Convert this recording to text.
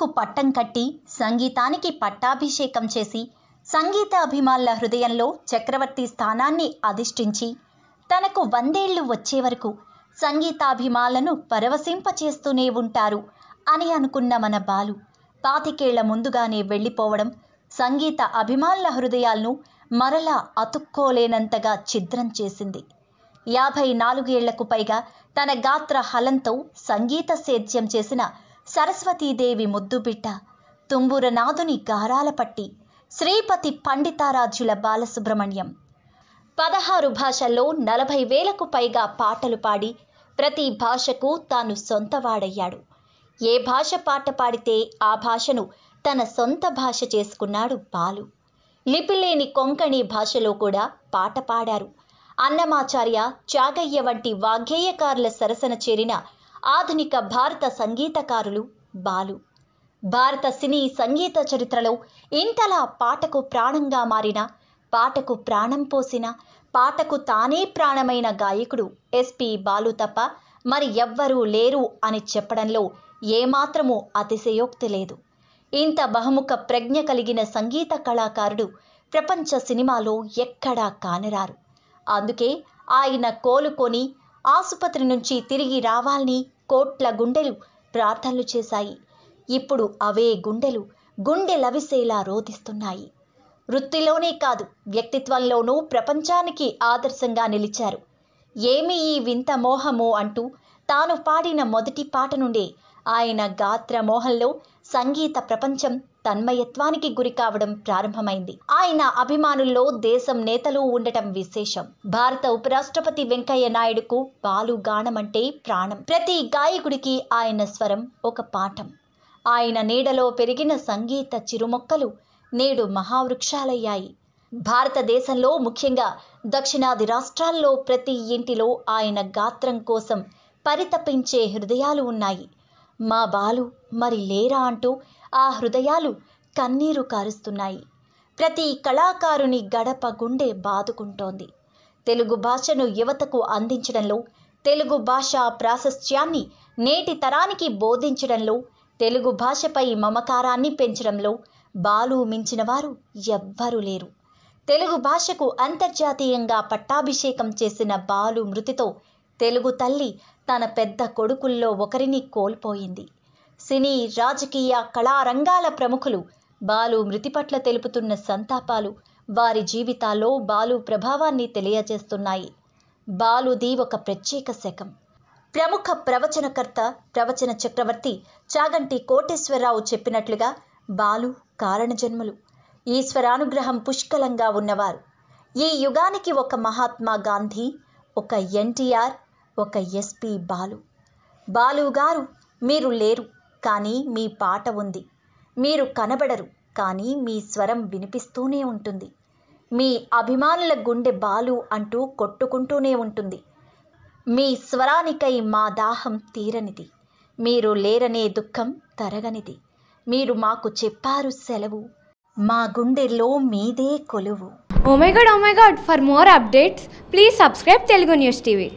పాటలకు పట్టం కట్టి సంగీతానికి పట్టాభిషేకం చేసి సంగీత అభిమానుల హృదయంలో చక్రవర్తి స్థానాన్ని అధిష్ఠించి తనకు వందేళ్లు వచ్చే వరకు సంగీతాభిమానులను పరవశింపచేస్తూనే ఉంటారు అని అనుకున్న మన బాలు పాతికేళ్ల ముందుగానే వెళ్ళిపోవడం సంగీత అభిమానుల హృదయాలను మరలా అతుక్కోలేనంతగా ఛిద్రం చేసింది యాభై నాలుగేళ్లకు పైగా తన గాత్ర హలంతో సంగీత సేద్యం చేసిన సరస్వతీదేవి ముద్దుబిట్ట తుంబురనాథుని గారాల గారాలపట్టి శ్రీపతి పండితారాజుల బాలసుబ్రహ్మణ్యం పదహారు భాషల్లో నలభై వేలకు పైగా పాటలు పాడి ప్రతి భాషకు తాను సొంతవాడయ్యాడు ఏ భాష పాట పాడితే ఆ భాషను తన సొంత భాష చేసుకున్నాడు బాలు లిపిలేని కొంకణి భాషలో కూడా పాట పాడారు అన్నమాచార్య చాగయ్య వంటి వాగ్గేయకారుల సరసన చేరిన ఆధునిక భారత సంగీతకారులు బాలు భారత సినీ సంగీత చరిత్రలో ఇంతలా పాటకు ప్రాణంగా మారిన పాటకు ప్రాణం పోసిన పాటకు తానే ప్రాణమైన గాయకుడు ఎస్పి బాలు తప్ప మరి ఎవ్వరూ లేరు అని చెప్పడంలో ఏమాత్రము అతిశయోక్తి లేదు ఇంత బహుముఖ ప్రజ్ఞ కలిగిన సంగీత కళాకారుడు ప్రపంచ సినిమాలో ఎక్కడా కానరారు అందుకే ఆయన కోలుకొని ఆసుపత్రి నుంచి తిరిగి రావాలని కోట్ల గుండెలు ప్రార్థనలు చేశాయి ఇప్పుడు అవే గుండెలు గుండె లవిసేలా రోధిస్తున్నాయి వృత్తిలోనే కాదు వ్యక్తిత్వంలోనూ ప్రపంచానికి ఆదర్శంగా నిలిచారు ఏమి ఈ వింత మోహమో అంటూ తాను పాడిన మొదటి పాట నుండే ఆయన గాత్ర మోహంలో సంగీత ప్రపంచం తన్మయత్వానికి గురి కావడం ప్రారంభమైంది ఆయన అభిమానుల్లో దేశం నేతలు ఉండటం విశేషం భారత ఉపరాష్ట్రపతి వెంకయ్య నాయుడుకు గానమంటే ప్రాణం ప్రతి గాయకుడికి ఆయన స్వరం ఒక పాఠం ఆయన నీడలో పెరిగిన సంగీత చిరుమొక్కలు నేడు మహావృక్షాలయ్యాయి భారతదేశంలో ముఖ్యంగా దక్షిణాది రాష్ట్రాల్లో ప్రతి ఇంటిలో ఆయన గాత్రం కోసం పరితపించే హృదయాలు ఉన్నాయి మా బాలు మరి లేరా అంటూ ఆ హృదయాలు కన్నీరు కారుస్తున్నాయి ప్రతి కళాకారుని గడప గుండె బాదుకుంటోంది తెలుగు భాషను యువతకు అందించడంలో తెలుగు భాష ప్రాశస్త్యాన్ని నేటి తరానికి బోధించడంలో తెలుగు భాషపై మమకారాన్ని పెంచడంలో బాలు మించిన వారు ఎవ్వరూ లేరు తెలుగు భాషకు అంతర్జాతీయంగా పట్టాభిషేకం చేసిన బాలు మృతితో తెలుగు తల్లి తన పెద్ద కొడుకుల్లో ఒకరిని కోల్పోయింది సినీ రాజకీయ కళారంగాల ప్రముఖులు బాలు మృతి పట్ల తెలుపుతున్న సంతాపాలు వారి జీవితాల్లో బాలు ప్రభావాన్ని తెలియజేస్తున్నాయి బాలుది ఒక ప్రత్యేక శకం ప్రముఖ ప్రవచనకర్త ప్రవచన చక్రవర్తి చాగంటి కోటేశ్వరరావు చెప్పినట్లుగా బాలు జన్మలు ఈశ్వరానుగ్రహం పుష్కలంగా ఉన్నవారు ఈ యుగానికి ఒక మహాత్మా గాంధీ ఒక ఎన్టీఆర్ ఒక ఎస్పీ బాలు బాలు గారు మీరు లేరు కానీ మీ పాట ఉంది మీరు కనబడరు కానీ మీ స్వరం వినిపిస్తూనే ఉంటుంది మీ అభిమానుల గుండె బాలు అంటూ కొట్టుకుంటూనే ఉంటుంది మీ స్వరానికై మా దాహం తీరనిది మీరు లేరనే దుఃఖం తరగనిది మీరు మాకు చెప్పారు సెలవు మా గుండెలో మీదే కొలువు oh my god oh my god for more updates please subscribe Telugu news TV